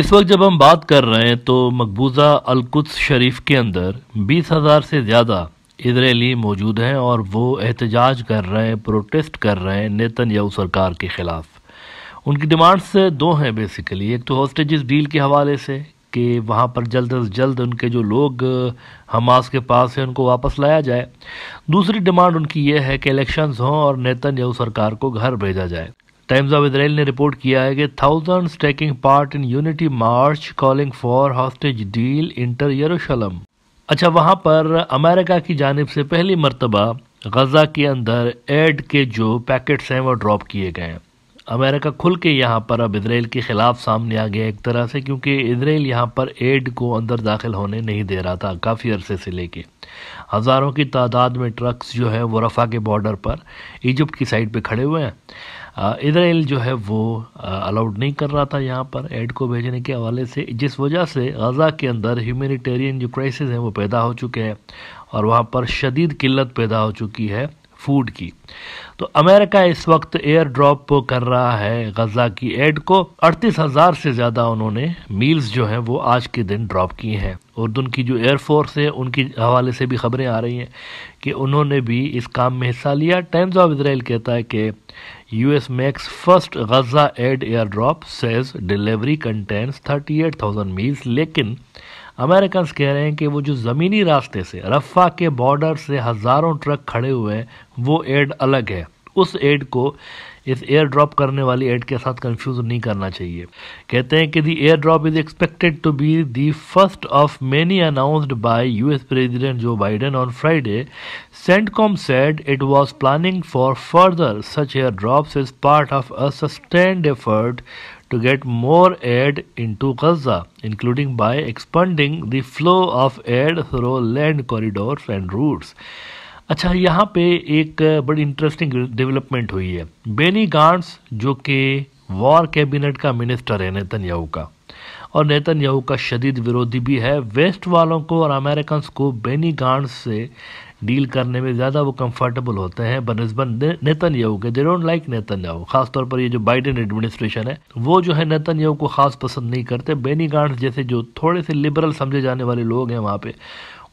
इस वक्त जब हम बात कर रहे हैं तो मकबूजा अलकुद शरीफ के अंदर बीस हज़ार से ज़्यादा इसराइली मौजूद हैं और वो एहतजाज कर रहे हैं प्रोटेस्ट कर रहे हैं नेतन या सरकार के ख़िलाफ़ उनकी डिमांड्स दो हैं बेसिकली एक तो हॉस्टेज डील के हवाले से कि वहाँ पर जल्द अज जल्द उनके जो लोग हमास के पास हैं उनको वापस लाया जाए दूसरी डिमांड उनकी ये है कि इलेक्शंस हों और नेतन या सरकार को घर भेजा जाए टाइम्स ऑफ इसराइल ने रिपोर्ट किया है कि thousand taking part in unity march calling for hostage deal इंटर यरूशलम अच्छा वहाँ पर अमेरिका की जानब से पहली मरतबा गजा के अंदर एड के जो पैकेट्स हैं वो ड्रॉप किए गए हैं अमेरिका खुल के यहाँ पर अब इसराइल के ख़िलाफ़ सामने आ गया एक तरह से क्योंकि इसराइल यहाँ पर एड को अंदर दाखिल होने नहीं दे रहा था काफ़ी अरसे से लेके हज़ारों की तादाद में ट्रक्स जो है वो रफ़ा के बॉर्डर पर इजिप्ट की साइड पे खड़े हुए हैं इसराइल जो है वो अलाउड नहीं कर रहा था यहाँ पर एड को भेजने के हवाले से जिस वजह से गज़ा के अंदर ह्यूमनीटेरियन जो क्राइसिस हैं वो पैदा हो चुके हैं और वहाँ पर शदीद किल्लत पैदा हो चुकी है फूड की तो अमेरिका इस वक्त एयर ड्रॉप कर रहा है गजा की एड को अड़तीस हज़ार से ज़्यादा उन्होंने मील्स जो हैं वो आज के दिन ड्रॉप किए हैं और की जो एयरफोर्स है उनके हवाले से भी खबरें आ रही हैं कि उन्होंने भी इस काम में हिस्सा लिया टाइम्स ऑफ इसराइल कहता है कि U S makes first Gaza aid air drop says delivery contents thirty eight thousand meals लेकिन अमेरिकन कह रहे हैं कि वो जो ज़मीनी रास्ते से रफ़ा के बॉर्डर से हज़ारों ट्रक खड़े हुए हैं वो एड अलग है उस एड को इस एयर ड्रॉप करने वाली एड के साथ कंफ्यूज नहीं करना चाहिए कहते हैं कि the air drop is expected to be the first of many announced by US president Joe Biden on Friday CENTCOM said it was planning for further such air drops is part of a sustained effort to get more aid into Gaza, including by expanding the flow of aid through land corridors and routes. अच्छा यहाँ पे एक बड़ी interesting development हुई है Beni Gantz जो कि war cabinet का मिनिस्टर है नेतन्याहू का और याहू का शदीद विरोधी भी है वेस्ट वालों को और अमेरिकन को बेनी गांड्स से डील करने में ज़्यादा वो कंफर्टेबल होते हैं बनस्बत नेतन याहू के they don't like Netanyahu खासतौर पर ये जो बाइडन एडमिनिस्ट्रेशन है वो जो है नेतन याहू को खास पसंद नहीं करते बेनी गांड्स जैसे जो थोड़े से लिबरल समझे जाने वाले लोग हैं वहाँ पे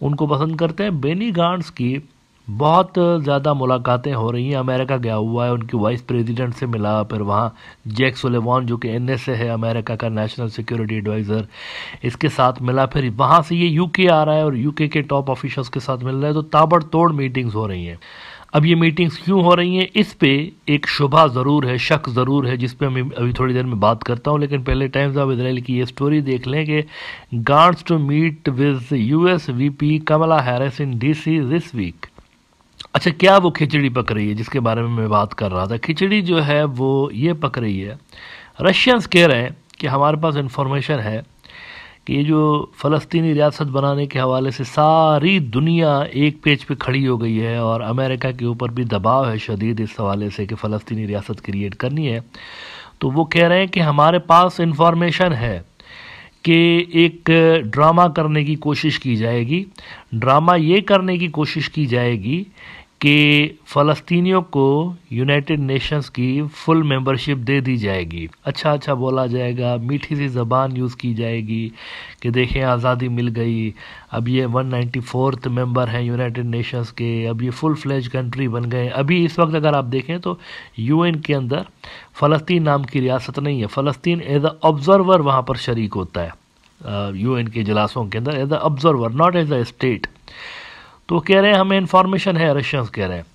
उनको पसंद करते हैं बेनी गांड्स की बहुत ज़्यादा मुलाकातें हो रही हैं अमेरिका गया हुआ है उनकी वाइस प्रेसिडेंट से मिला फिर वहाँ जैक सुलेवान जो कि एन है अमेरिका का नेशनल सिक्योरिटी एडवाइज़र इसके साथ मिला फिर वहाँ से ये यूके आ रहा है और यूके के टॉप ऑफिशर्स के साथ मिल रहा है तो ताबड़तोड़ मीटिंग्स हो रही हैं अब ये मीटिंग्स क्यों हो रही हैं इस पे एक शुभा ज़रूर है शक ज़रूर है जिस पे मैं अभी थोड़ी देर में बात करता हूँ लेकिन पहले टाइम्स ऑफ इसराइल की ये स्टोरी देख लें कि Gantz to meet with US VP Kamala Harris in DC this week अच्छा क्या वो खिचड़ी पक रही है जिसके बारे में मैं बात कर रहा था खिचड़ी जो है वो ये पक रही है रशियंस कह रहे हैं कि हमारे पास इंफॉर्मेशन है कि ये जो फ़लस्तीनी रियासत बनाने के हवाले से सारी दुनिया एक पेज पे खड़ी हो गई है और अमेरिका के ऊपर भी दबाव है शदीद इस हवाले से कि फ़लस्तीनी रियासत क्रिएट करनी है तो वो कह रहे हैं कि हमारे पास इंफॉर्मेशन है कि एक ड्रामा करने की कोशिश की जाएगी ड्रामा ये करने की कोशिश की जाएगी कि फ़लस्तीनियों को यूनाइटेड नेशंस की फुल मेंबरशिप दे दी जाएगी अच्छा अच्छा बोला जाएगा मीठी सी ज़बान यूज़ की जाएगी कि देखें आज़ादी मिल गई अब ये वन नाइन्टी फोर्थ मेम्बर हैं यूनाइटेड नेशंस के अब ये फुल फ्लैज कंट्री बन गए अभी इस वक्त अगर आप देखें तो यूएन के अंदर फ़लस्तीन नाम की रियासत नहीं है फ़लस्तीन एज अ ऑब्ज़रवर वहाँ पर शरीक होता है यू के इजलासों के अंदर as a observer not as a state तो कह रहे हैं हमें इंफॉर्मेशन है रशियंस कह रहे हैं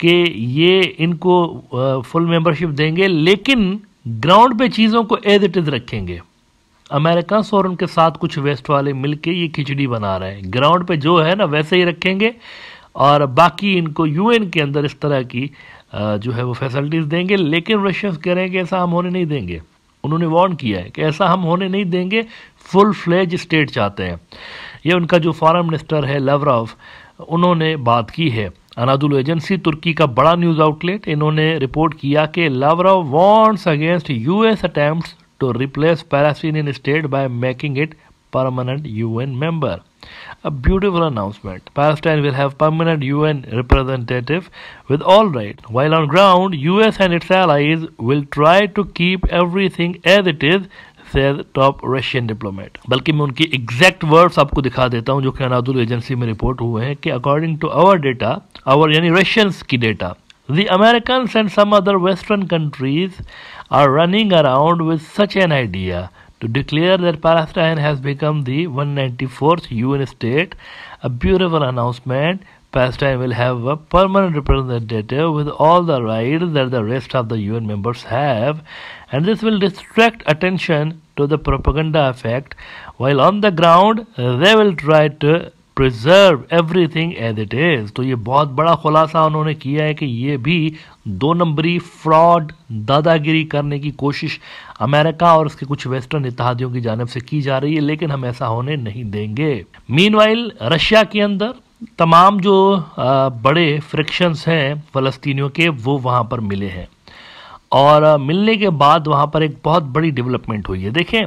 कि ये इनको फुल मेंबरशिप देंगे लेकिन ग्राउंड पे चीज़ों को एज इट इज़ रखेंगे अमेरिकन और उनके साथ कुछ वेस्ट वाले मिलके ये खिचड़ी बना रहे हैं ग्राउंड पे जो है ना वैसे ही रखेंगे और बाकी इनको यूएन के अंदर इस तरह की जो है वो फैसिलिटीज़ देंगे लेकिन रशियंस कह रहे हैं कि ऐसा हम होने नहीं देंगे उन्होंने वार्न किया है कि ऐसा हम होने नहीं देंगे फुल फ्लेज स्टेट चाहते हैं ये उनका जो फॉरन मिनिस्टर है लवरॉफ उन्होंने बात की है अनादुल एजेंसी तुर्की का बड़ा न्यूज आउटलेट इन्होंने रिपोर्ट किया कि Lavrov wants against US attempt to replace Palestinian state by making it permanent U N member a beautiful announcement Palestine will have permanent UN representative with all right while on ground US and its allies will try to keep everything as it is says top Russian diplomat बल्कि मैं उनकी exact words आपको दिखा देता हूँ जो कि अनादुल agency में रिपोर्ट हुए हैं कि according to our data our यानी रशियंस की data The Americans and some other Western countries are running around with such an idea to declare that Palestine has become the 194th UN state, a beautiful announcement. Palestine will have a permanent representative with all the rights that the rest of the UN members have, and this will distract attention to the propaganda effect, while on the ground they will try to preserve everything as it is तो ये बहुत बड़ा खुलासा उन्होंने किया है कि ये भी दो नंबरी फ्रॉड दादागिरी करने की कोशिश अमेरिका और उसके कुछ वेस्टर्न इतिहादियों की जानब से की जा रही है लेकिन हम ऐसा होने नहीं देंगे मीन वाइल रशिया के अंदर तमाम जो आ, बड़े फ्रिक्शंस हैं फ़लस्तीनियों के वो वहाँ पर मिले हैं और मिलने के बाद वहाँ पर एक बहुत बड़ी डेवलपमेंट हुई है देखें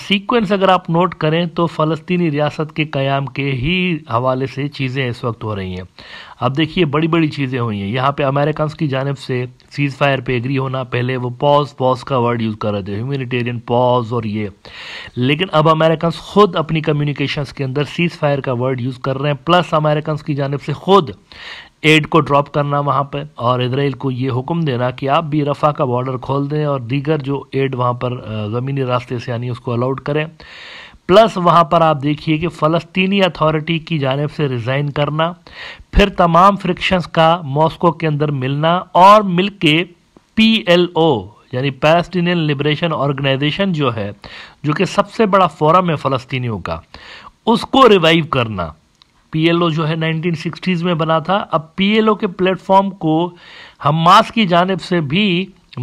सीक्वेंस अगर आप नोट करें तो फ़लस्तीनी रियासत के क़्याम के ही हवाले से चीज़ें इस वक्त हो रही हैं अब देखिए बड़ी बड़ी चीज़ें हुई हैं यहाँ पे अमेरिकन की जानब से सीज़ फायर पे एग्री होना पहले वो पॉज पॉज का वर्ड यूज़ कर रहे थे ह्यूमिटेरियन पॉज और ये लेकिन अब अमेरिकन ख़ुद अपनी कम्यूनिकेशन के अंदर सीज़ फायर का वर्ड यूज़ कर रहे हैं प्लस अमेरिकन की जानब से ख़ुद एड को ड्रॉप करना वहाँ पर और इसराइल को ये हुक्म देना कि आप भी रफ़ा का बॉर्डर खोल दें और दीगर जो एड वहाँ पर ज़मीनी रास्ते से यानी उसको अलाउड करें प्लस वहाँ पर आप देखिए कि फ़लस्तीनी अथॉरिटी की जानब से रिज़ाइन करना फिर तमाम फ्रिक्शंस का मॉस्को के अंदर मिलना और मिल के पी एल ओ यानी पैलस्टीनियन लिबरेशन ऑर्गेनाइजेशन जो है जो कि सबसे बड़ा फोरम है फ़लस्तीनियों का उसको रिवाइव करना पीएलओ जो है 1960s में बना था अब पीएलओ के प्लेटफॉर्म को हमास की जानब से भी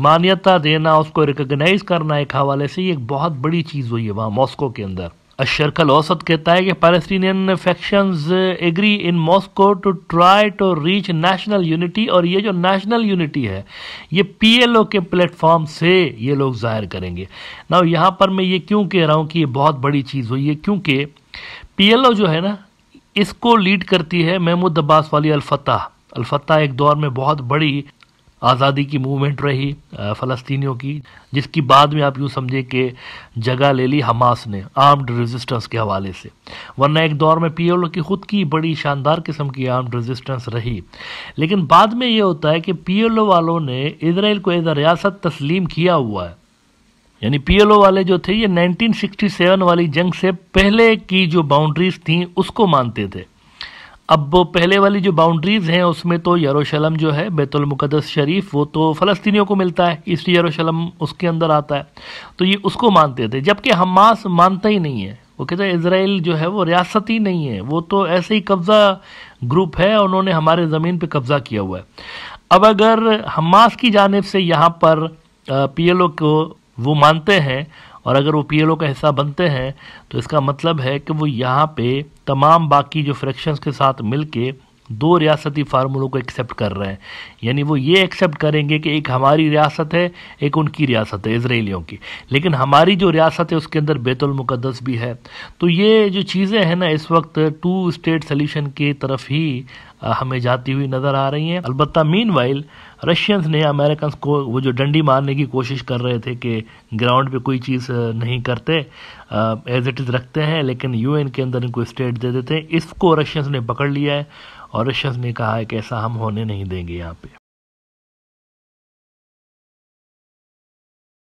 मान्यता देना उसको रिकग्नाइज करना एक हवाले से एक बहुत बड़ी चीज़ हुई है वहाँ मॉस्को के अंदर अशरकल औसत कहता है कि Palestinian faction agree in Moscow to try to reach national unity और ये जो नेशनल यूनिटी है ये पीएलओ के प्लेटफॉर्म से ये लोग जाहिर करेंगे ना यहाँ पर मैं ये क्यों कह रहा हूँ कि ये बहुत बड़ी चीज़ हुई है क्योंकि पीएलओ जो है ना इसको लीड करती है महमूद अब्बास वाली अलफतह अलफतह एक दौर में बहुत बड़ी आज़ादी की मूवमेंट रही फ़लस्तीनियों की जिसकी बाद में आप यूँ समझे कि जगह ले ली हमास ने आर्म्ड रेजिस्टेंस के हवाले से वरना एक दौर में पी एल ओ की ख़ुद की बड़ी शानदार किस्म की आर्म्ड रेजिस्टेंस रही लेकिन बाद में ये होता है कि पी एल ओ वालों ने इसराइल को एज रियासत तस्लीम किया हुआ है यानी पीएलओ वाले जो थे ये 1967 वाली जंग से पहले की जो बाउंड्रीज थी उसको मानते थे अब वो पहले वाली जो बाउंड्रीज हैं उसमें तो यरूशलेम जो है बैतुल मुकद्दस शरीफ वो तो फ़लस्तीनियों को मिलता है ईस्ट यरूशलेम उसके अंदर आता है तो ये उसको मानते थे जबकि हमास मानता ही नहीं है वो कहते हैं इसराइल जो है वो रियासत ही नहीं है वो तो ऐसे ही कब्ज़ा ग्रुप है उन्होंने हमारे ज़मीन पर कब्ज़ा किया हुआ है अब अगर हमास की जानब से यहाँ पर पीएलओ को वो मानते हैं और अगर वो पीएलओ का हिस्सा बनते हैं तो इसका मतलब है कि वो यहाँ पे तमाम बाकी जो फ्रैक्शंस के साथ मिल के दो रियासती फार्मूलों को एक्सेप्ट कर रहे हैं यानी वो ये एक्सेप्ट करेंगे कि एक हमारी रियासत है एक उनकी रियासत है इसराइलियों की लेकिन हमारी जो रियासत है उसके अंदर बेतुलमक़दस भी है तो ये जो चीज़ें हैं ना इस वक्त टू स्टेट सल्यूशन की तरफ ही हमें जाती हुई नज़र आ रही हैं अलबत्ता मीन वाइल रशियंस ने अमेरिकन को वो जो डंडी मारने की कोशिश कर रहे थे कि ग्राउंड पे कोई चीज़ नहीं करते एज इट इज़ रखते हैं लेकिन यूएन के अंदर इनको स्टेट दे देते हैं इसको रशियंस ने पकड़ लिया है और रशियंस ने कहा है कि ऐसा हम होने नहीं देंगे यहाँ पे